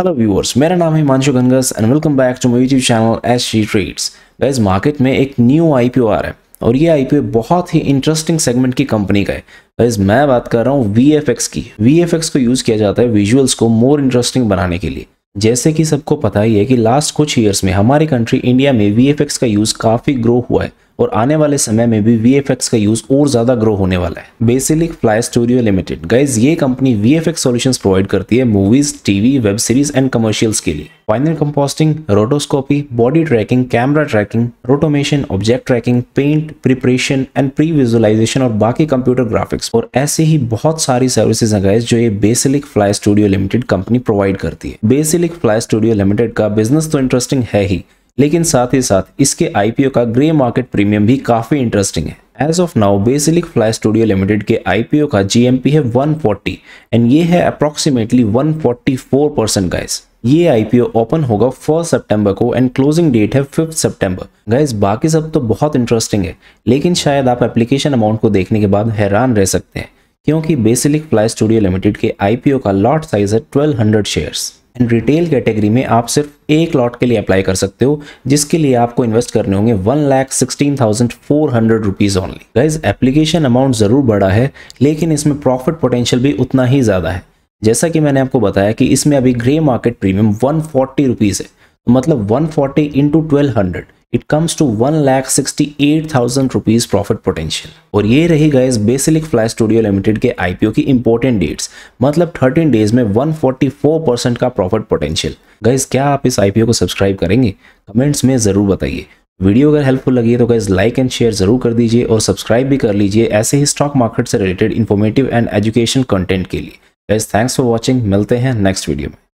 hello viewers मेरा नाम है मानशु गंगस and welcome back to my YouTube channel as she trades guys market में एक न्यू आईपीओ आ रहा है और ये आईपीओ बहुत ही इंटरेस्टिंग सेगमेंट की कंपनी का है गैस मैं बात कर रहा हूँ वी की वी को यूज़ किया जाता है विजुअल्स को मोर इंटरेस्टिंग बनाने के लिए जैसे कि सबको पता ही है कि लास्ट कुछ ईयर्स में हमारी कंट्री इंडिया में वी का यूज़ काफ़ी ग्रो हुआ है और आने वाले समय में भी वी का यूज़ और ज़्यादा ग्रो होने वाला है Basilic fly studio limited guys ये company V F solutions provide करती है movies TV web series and commercials के लिए final compositing rotoscopy body tracking camera tracking rotomation object tracking paint preparation and previsualisation और बाकी computer graphics और ऐसे ही बहुत सारी सर्विसेज हैं गाइज जो ये Basilic fly studio limited company provide करती है बेसिलिक फ्लाई स्टूडियो लिमिटेड का बिजनेस तो इंटरेस्टिंग है ही लेकिन साथ ही साथ इसके आईपीओ का ग्रे मार्केट प्रीमियम भी काफी इंटरेस्टिंग है as of now Basilic fly studio limited के आईपीओ का जीएमपी है 140 एंड ये है अप्रोक्सीमेटली 144 परसेंट गाइस ये आईपीओ ओपन होगा फर्स्ट सितंबर को एंड क्लोजिंग डेट है फिफ्थ सितंबर गाइस बाकी सब तो बहुत इंटरेस्टिंग है लेकिन शायद आप एप्लीकेशन अमाउंट को देखने के बाद हैरान रह सकते हैं क्योंकि बेसिलिक फ्लाई स्टूडियो लिमिटेड के आईपीओ का लॉट साइज है hundred shares and retail category में आप सिर्फ एक लॉट के लिए अप्लाई कर सकते हो जिसके लिए आपको इन्वेस्ट करने होंगे one lakh sixteen thousand four hundred rupees only guys application amount ज़रूर बड़ा है लेकिन इसमें प्रॉफिट पोटेंशियल भी उतना ही ज़्यादा है जैसा कि मैंने आपको बताया कि इसमें अभी grey market premium one forty rupees है तो मतलब one forty into twelve hundred it comes to one lakh sixty eight thousand rupees profit potential और ये रही गए बेसिलिक फ्लाई स्टूडियो लिमिटेड के आईपीओ की इंपॉर्टेंट डेट्स मतलब थर्टीन डेज में वन फोर्टी फोर परसेंट का प्रॉफिट पोटेंशियल गाइज क्या आप इस आईपीओ को सब्सक्राइब करेंगे कमेंट्स में जरूर बताइए वीडियो अगर हेल्पफुल लगी तो गाइज लाइक एंड शेयर जरूर कर दीजिए और सब्सक्राइब भी कर लीजिए ऐसे ही स्टॉक मार्केट से related informative and education content के लिए गाइज थैंक्स फॉर वॉचिंग मिलते हैं नेक्स्ट वीडियो में